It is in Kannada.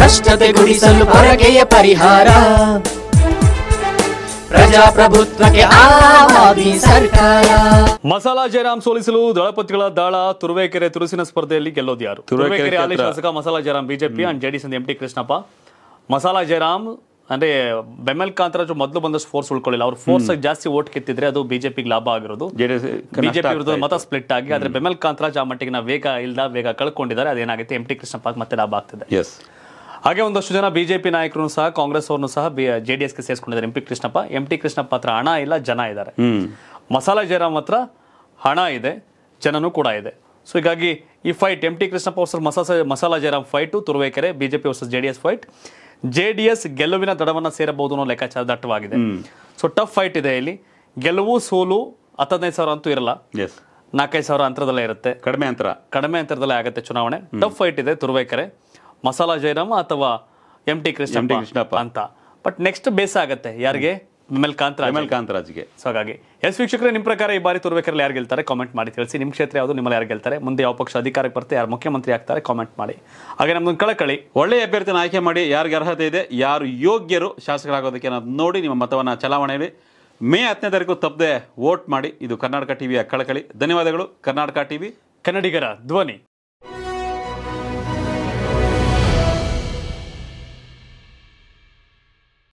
ಭ್ರಷ್ಟತೆ ಗುಡಿಸಲು ಪರಕೆಯ ಪರಿಹಾರ ಪ್ರಜಾಪ್ರಭುತ್ವಕ್ಕೆ ಸರ್ಕಾರ ಮಸಾಲಾ ಜಯರಾಮ್ ಸೋಲಿಸಲು ದಳಪತಿಗಳ ದಾಳ ತುರುವೇಕೆರೆ ತುರುಸಿನ ಸ್ಪರ್ಧೆಯಲ್ಲಿ ಗೆಲ್ಲೋದು ಯಾರು ತುರುವೇಕೆರೆ ಅಲ್ಲಿ ಶಾಸಕ Masala Jayaram BJP and JDS M T Krishnappa Masala Jayaram ಅಂದ್ರೆ ಬೆಮೆಲ್ ಕಾಂತರಾಜು ಮೊದಲು ಬಂದಷ್ಟು ಫೋರ್ಸ್ ಉಳ್ಕೊಳ್ಳಿಲ್ಲ ಅವ್ರ ಫೋರ್ಸ್ ಜಾಸ್ತಿ ಓಟ್ ಕೆತ್ತಿದ್ರೆ ಅದು ಬಿಜೆಪಿಗೆ ಲಾಭ ಆಗಿರೋದು ಬಿಜೆಪಿ ವಿರುದ್ಧ ಮತ ಸ್ಪ್ಲಿಟ್ ಆಗಿ ಆದ್ರೆ ಬೆಮೆಲ್ ಕಾಂತರಾಜ್ ಆ ಮಟ್ಟಿಗೆ ವೇಗ ಇಲ್ದ ವೇಗ ಕಳ್ಕೊಂಡಿದ್ದಾರೆ ಅದೇನಾಗುತ್ತೆ ಎಂ ಟಿ ಕೃಷ್ಣಪ್ಪ ಮತ್ತೆ ಲಾಭ ಆಗ್ತದೆ ಹಾಗೆ ಒಂದಷ್ಟು ಜನ ಬಿಜೆಪಿ ನಾಯಕರು ಸಹ ಕಾಂಗ್ರೆಸ್ ಅವ್ರನ್ನು ಸಹ ಜೆ ಡಿ ಎಸ್ಗೆ ಸೇರಿಸ್ಕೊಂಡಿದ್ದಾರೆ M P Krishnappa M T Krishnappa ಹತ್ರ ಹಣ ಇಲ್ಲ ಜನ ಇದ್ದಾರೆ ಮಸಾಲಾ ಜಯರಾಮ್ ಹತ್ರ ಹಣ ಇದೆ ಜನನೂ ಕೂಡ ಇದೆ ಸೊ ಹೀಗಾಗಿ ಈ fight M T Krishnappa versus Masala Masala Jayaram fight Turuvekere BJP versus J D S fight J D S ಗೆಲುವಿನ ದಡವನ್ನ ಸೇರಬಹುದು ಅನ್ನೋ ಲೆಕ್ಕಾಚಾರ ದಟ್ಟವಾಗಿದೆ ಸೊ ಟಫ್ ಫೈಟ್ ಇದೆ ಇಲ್ಲಿ ಗೆಲುವು ಸೋಲು ಹತ್ತದೈದು ಸಾವಿರ ಅಂತೂ ಇರಲ್ಲ ನಾಲ್ಕೈದು ಸಾವಿರ ಅಂತರದಲ್ಲೇ ಇರುತ್ತೆ ಕಡಿಮೆ ಅಂತರ ಕಡಿಮೆ ಅಂತರದಲ್ಲೇ ಆಗುತ್ತೆ ಚುನಾವಣೆ ಟಫ್ ಫೈಟ್ ಇದೆ ತುರುವೇಕೆರೆ ಮಸಾಲಾ ಜಯರಾಮ ಅಥವಾ ಎಂ ಟಿ ಕೃಷ್ಣ ಕೃಷ್ಣಪ್ಪ ಅಂತ ಬಟ್ ನೆಕ್ಸ್ಟ್ ಬೇಸ ಆಗುತ್ತೆ ಯಾರಿಗೆ ಎಲ್ ಕಾಂತರಾಜ್ ಕಾಂತರಾಜ್ಗೆ ಸೊ ಹಾಗಾಗಿ ಎಸ್ ವೀಕ್ಷಕರೇ ನಿಮ್ಮ ಪ್ರಕಾರ ಈ ಬಾರಿ ತೋರ್ಬೇಕಾದ್ರೆ ಯಾರು ಗೆಲ್ತಾರೆ ಕಾಮೆಂಟ್ ಮಾಡಿ ತಿಳಿಸಿ ನಿಮ್ಮ ಕ್ಷೇತ್ರ ಯಾವುದು ನಿಮ್ಮಲ್ಲಿ ಯಾರು ಗೆಲ್ತಾರೆ ಮುಂದೆ ಯಾವ ಪಕ್ಷ ಅಧಿಕಾರಕ್ಕೆ ಬರ್ತಾರೆ ಯಾರು ಮುಖ್ಯಮಂತ್ರಿ ಆಗ್ತಾರೆ ಕಾಮೆಂಟ್ ಮಾಡಿ ಹಾಗೆ ನಮ್ಮದೊಂದು ಕಳಕಳಿ ಒಳ್ಳೆಯ ಅಭ್ಯರ್ಥಿನ ಆಯ್ಕೆ ಮಾಡಿ ಯಾರಿಗೆ ಅರ್ಹತೆ ಇದೆ ಯಾರು ಯೋಗ್ಯರು ಶಾಸಕರಾಗೋದಕ್ಕೆ ಅನ್ನೋದು ನೋಡಿ ನಿಮ್ಮ ಮತವನ್ನು ಚಲಾವಣೆಯಲ್ಲಿ ಮೇ ಹತ್ತನೇ ತಾರೀಕು ತಪ್ಪದೆ ವೋಟ್ ಮಾಡಿ ಇದು ಕರ್ನಾಟಕ ಟಿವಿಯ ಕಳಕಳಿ ಧನ್ಯವಾದಗಳು ಕರ್ನಾಟಕ ಟಿವಿ ಕನ್ನಡಿಗರ ಧ್ವನಿ